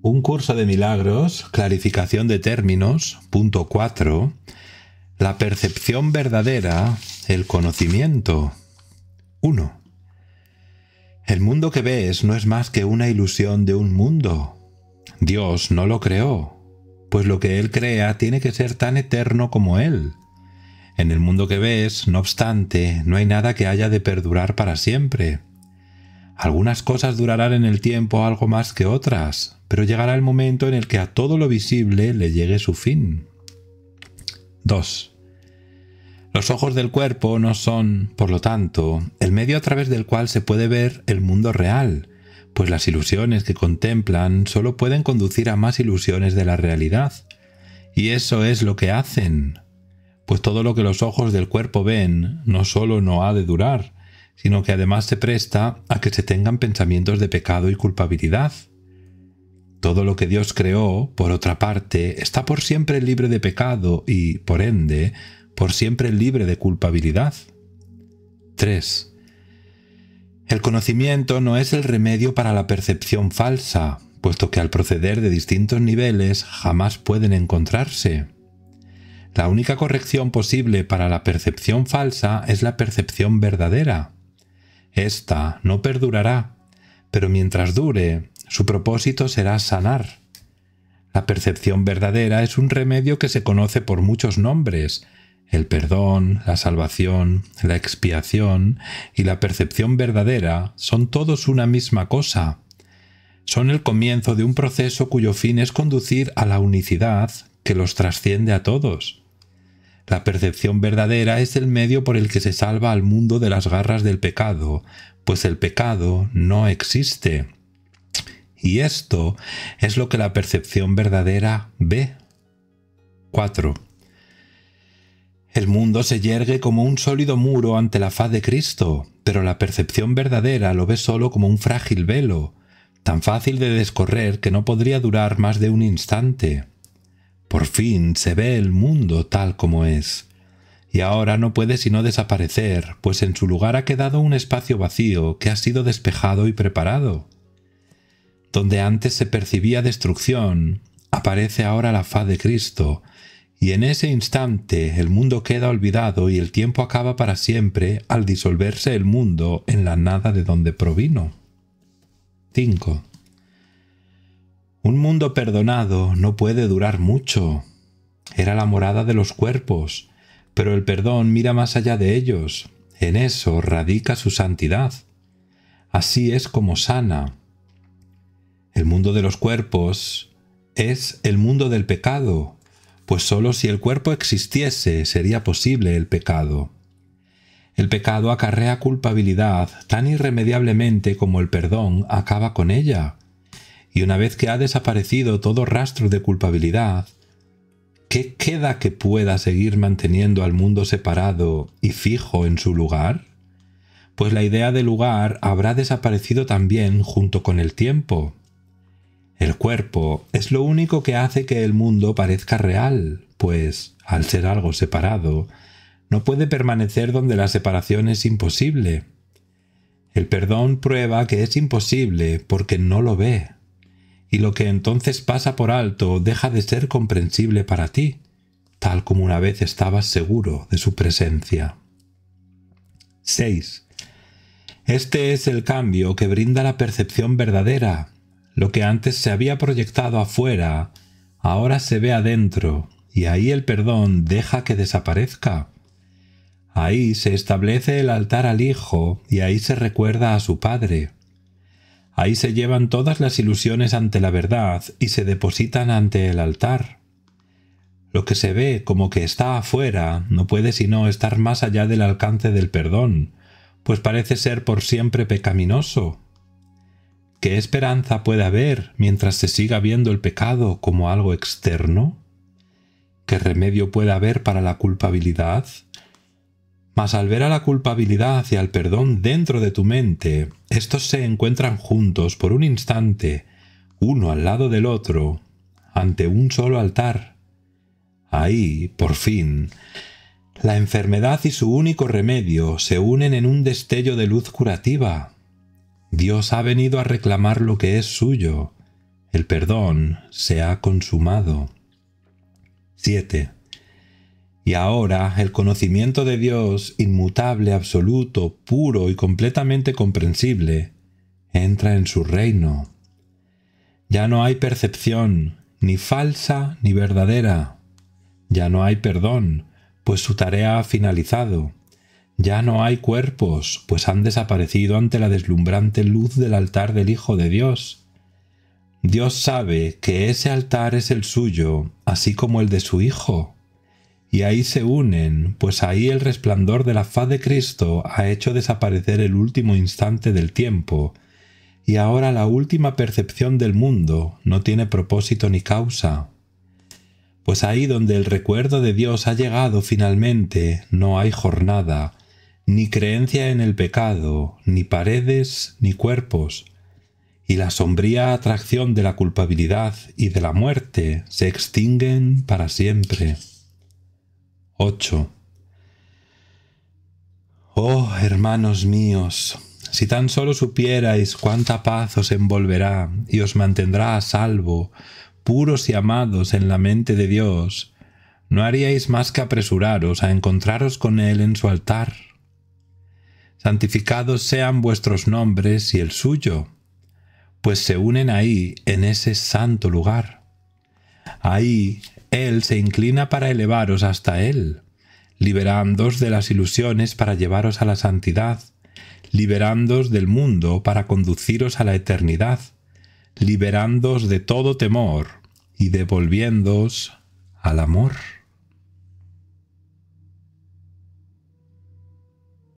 Un curso de milagros, clarificación de términos, punto 4. La percepción verdadera, el conocimiento. 1. El mundo que ves no es más que una ilusión de un mundo. Dios no lo creó, pues lo que Él crea tiene que ser tan eterno como Él. En el mundo que ves, no obstante, no hay nada que haya de perdurar para siempre. Algunas cosas durarán en el tiempo algo más que otras, pero llegará el momento en el que a todo lo visible le llegue su fin. 2. Los ojos del cuerpo no son, por lo tanto, el medio a través del cual se puede ver el mundo real, pues las ilusiones que contemplan solo pueden conducir a más ilusiones de la realidad. Y eso es lo que hacen, pues todo lo que los ojos del cuerpo ven no solo no ha de durar, sino que además se presta a que se tengan pensamientos de pecado y culpabilidad. Todo lo que Dios creó, por otra parte, está por siempre libre de pecado y, por ende, por siempre libre de culpabilidad. 3. El conocimiento no es el remedio para la percepción falsa, puesto que al proceder de distintos niveles jamás pueden encontrarse. La única corrección posible para la percepción falsa es la percepción verdadera. Esta no perdurará, pero mientras dure, su propósito será sanar. La percepción verdadera es un remedio que se conoce por muchos nombres, el perdón, la salvación, la expiación y la percepción verdadera son todos una misma cosa. Son el comienzo de un proceso cuyo fin es conducir a la unicidad que los trasciende a todos. La percepción verdadera es el medio por el que se salva al mundo de las garras del pecado, pues el pecado no existe. Y esto es lo que la percepción verdadera ve. 4. El mundo se yergue como un sólido muro ante la faz de Cristo, pero la percepción verdadera lo ve solo como un frágil velo, tan fácil de descorrer que no podría durar más de un instante. Por fin se ve el mundo tal como es. Y ahora no puede sino desaparecer, pues en su lugar ha quedado un espacio vacío que ha sido despejado y preparado. Donde antes se percibía destrucción, aparece ahora la faz de Cristo, y en ese instante el mundo queda olvidado y el tiempo acaba para siempre al disolverse el mundo en la nada de donde provino. 5. Un mundo perdonado no puede durar mucho. Era la morada de los cuerpos, pero el perdón mira más allá de ellos. En eso radica su santidad. Así es como sana. El mundo de los cuerpos es el mundo del pecado, pues solo si el cuerpo existiese sería posible el pecado. El pecado acarrea culpabilidad tan irremediablemente como el perdón acaba con ella, y una vez que ha desaparecido todo rastro de culpabilidad, ¿qué queda que pueda seguir manteniendo al mundo separado y fijo en su lugar? Pues la idea de lugar habrá desaparecido también junto con el tiempo. El cuerpo es lo único que hace que el mundo parezca real, pues, al ser algo separado, no puede permanecer donde la separación es imposible. El perdón prueba que es imposible porque no lo ve y lo que entonces pasa por alto deja de ser comprensible para ti, tal como una vez estabas seguro de su presencia. 6. Este es el cambio que brinda la percepción verdadera. Lo que antes se había proyectado afuera, ahora se ve adentro, y ahí el perdón deja que desaparezca. Ahí se establece el altar al Hijo y ahí se recuerda a su Padre. Ahí se llevan todas las ilusiones ante la verdad y se depositan ante el altar. Lo que se ve como que está afuera no puede sino estar más allá del alcance del perdón, pues parece ser por siempre pecaminoso. ¿Qué esperanza puede haber mientras se siga viendo el pecado como algo externo? ¿Qué remedio puede haber para la culpabilidad? Mas al ver a la culpabilidad hacia el perdón dentro de tu mente, estos se encuentran juntos por un instante, uno al lado del otro, ante un solo altar. Ahí, por fin, la enfermedad y su único remedio se unen en un destello de luz curativa. Dios ha venido a reclamar lo que es suyo. El perdón se ha consumado. 7. Y ahora el conocimiento de Dios, inmutable, absoluto, puro y completamente comprensible, entra en su reino. Ya no hay percepción, ni falsa ni verdadera. Ya no hay perdón, pues su tarea ha finalizado. Ya no hay cuerpos, pues han desaparecido ante la deslumbrante luz del altar del Hijo de Dios. Dios sabe que ese altar es el suyo, así como el de su Hijo y ahí se unen, pues ahí el resplandor de la faz de Cristo ha hecho desaparecer el último instante del tiempo, y ahora la última percepción del mundo no tiene propósito ni causa. Pues ahí donde el recuerdo de Dios ha llegado finalmente, no hay jornada, ni creencia en el pecado, ni paredes, ni cuerpos, y la sombría atracción de la culpabilidad y de la muerte se extinguen para siempre. 8. Oh, hermanos míos, si tan solo supierais cuánta paz os envolverá y os mantendrá a salvo, puros y amados en la mente de Dios, no haríais más que apresuraros a encontraros con Él en su altar. Santificados sean vuestros nombres y el suyo, pues se unen ahí en ese santo lugar. Ahí él se inclina para elevaros hasta Él, liberándoos de las ilusiones para llevaros a la santidad, liberándoos del mundo para conduciros a la eternidad, liberándoos de todo temor y devolviéndoos al amor.